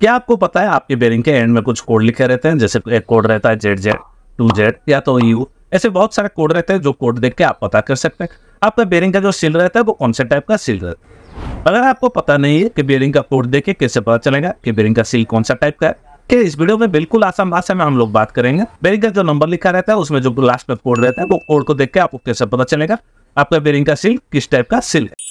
क्या आपको पता है आपके बेरिंग के एंड में कुछ कोड लिखे रहते हैं जैसे एक कोड रहता है जेड जेड टू जेड या तो यू ऐसे बहुत सारे कोड रहते हैं जो कोड देख के आप पता कर सकते हैं आपका बेरिंग का जो सील रहता है वो कौन से टाइप का सील रहता है अगर आपको पता नहीं है कि बेरिंग का कोड देख के कैसे पता चलेगा कि बेरिंग का सील कौन सा टाइप का है कि इस वीडियो में बिल्कुल आसान भाषा में हम लोग बात करेंगे बेरिंग का जो नंबर लिखा रहता है उसमें जो लास्ट में कोड रहता है वो कोड को देख के आपको कैसे पता चलेगा आपका बेरिंग का सील किस टाइप का सील है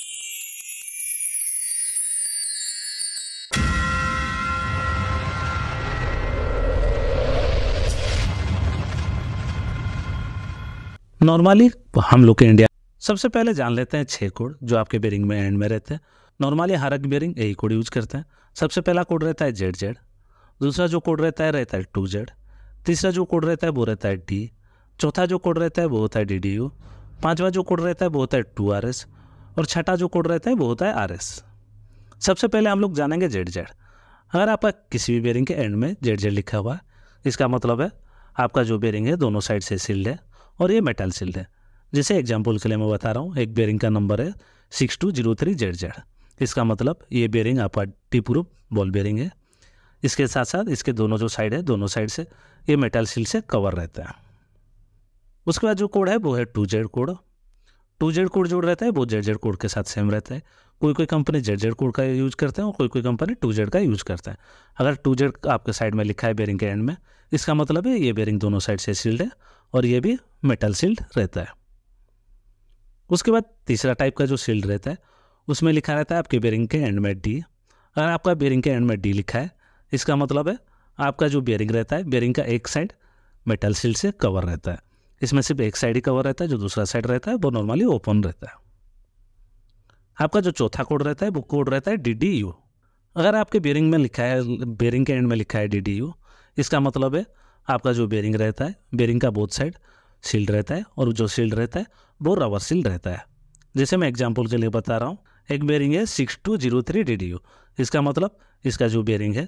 नॉर्मली हम लोग के इंडिया सबसे पहले जान लेते हैं छः कोड जो आपके बेरिंग में एंड में रहते हैं नॉर्मली हर एक बेरिंग यही कोड यूज करते हैं सबसे पहला कोड रहता है जेड जेड दूसरा जो कोड रहता है रहता है टू जेड तीसरा जो कोड रहता है वो रहता है डी चौथा जो कोड रहता है वो होता है डी डी यू पाँचवा जो कोड रहता है वो होता है टू आर एस और छठा जो कोड रहता है वो होता है आर एस सबसे पहले हम लोग जानेंगे जेड जेड अगर आपका किसी भी बेरिंग के एंड में जेड जेड लिखा हुआ है इसका मतलब है आपका जो बेरिंग है दोनों साइड से सील्ड है और ये मेटल शील्ड है जैसे एग्जाम्पल के लिए मैं बता रहा हूँ एक बेरिंग का नंबर है six two zero three Z Z इसका मतलब ये बेयरिंग आपका टी प्रूफ बॉल बेरिंग है इसके साथ साथ इसके दोनों जो साइड है दोनों साइड से ये मेटल सील से कवर रहता है उसके बाद जो कोड है वो है टू जेड कोड टू तो जेड कोड जोड़ रहता है वो जेड जेड कोड के साथ सेम रहता है कोई कोई कंपनी जेड जेड कोड का यूज करते हैं और कोई कोई कंपनी टू जेड का यूज करते हैं अगर टू जेड आपके साइड में लिखा है बेरिंग के एंड में इसका मतलब है ये बेरिंग दोनों साइड से सील्ड है और ये भी मेटल सील्ड रहता है उसके बाद तीसरा टाइप का जो सील्ड रहता है उसमें लिखा रहता है आपके बेरिंग के एंड में डी अगर आपका बेरिंग के एंड में डी लिखा है इसका मतलब है आपका जो बेरिंग रहता है बेरिंग का एक साइड मेटल सील्ड से कवर रहता है इसमें सिर्फ एक साइड ही कवर रहता है जो दूसरा साइड रहता है वो नॉर्मली ओपन रहता है आपका जो चौथा कोड रहता है वो कोड रहता है डी डी यू अगर आपके बेरिंग में लिखा है बेरिंग के एंड में लिखा है डी डी यू इसका मतलब है आपका जो बेरिंग रहता है बेरिंग का बोथ साइड सील्ड रहता है और जो सील्ड रहता है वो रबर सील्ड रहता है जैसे मैं एग्जाम्पल के लिए बता रहा हूँ एक बेरिंग है six two zero three D D U इसका मतलब इसका जो बेरिंग है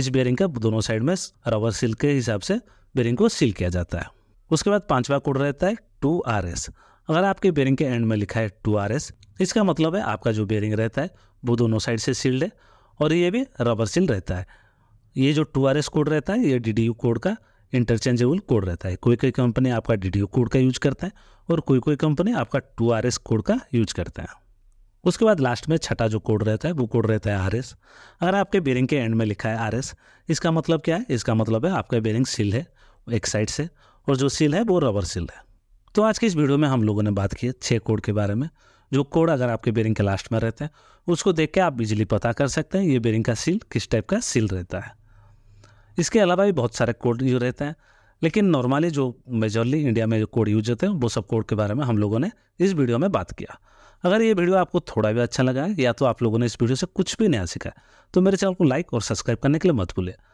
इस बेरिंग का दोनों साइड में रबर सील के हिसाब से बेरिंग को सील किया जाता है उसके बाद पांचवा कोड रहता है टू आर एस अगर आपके बेरिंग के एंड में लिखा है टू आर एस इसका मतलब है आपका जो बेरिंग रहता है वो दोनों साइड से सील्ड है और ये भी रबर सील्ड रहता है ये जो टू आर एस कोड रहता है ये डी डी यू कोड का इंटरचेंजेबल कोड रहता है कोई कोई कंपनी आपका डी डी यू कोड का यूज करता है और कोई कोई कंपनी आपका टू आर एस कोड का यूज करता है उसके बाद लास्ट में छठा जो कोड रहता है वो कोड रहता है आर एस अगर आपके बेरिंग के एंड में लिखा है आर एस इसका मतलब क्या है इसका मतलब है आपका बेरिंग सील है एक साइड से और जो सील है वो रबर सील है तो आज के इस वीडियो में हम लोगों ने बात की है छः कोड के बारे में जो कोड अगर आपके बेरिंग के लास्ट में रहते हैं उसको देख के आप बिजली पता कर सकते हैं ये बेरिंग का सील किस टाइप का सील रहता है इसके अलावा भी बहुत सारे कोड यूज रहते हैं लेकिन नॉर्मली जो मेजरली इंडिया में जो कोड यूज होते हैं वो सब कोड के बारे में हम लोगों ने इस वीडियो में बात किया अगर ये वीडियो आपको थोड़ा भी अच्छा लगा है या तो आप लोगों ने इस वीडियो से कुछ भी नया सीखा है तो मेरे चैनल को लाइक और सब्सक्राइब करने के लिए मत भूलिए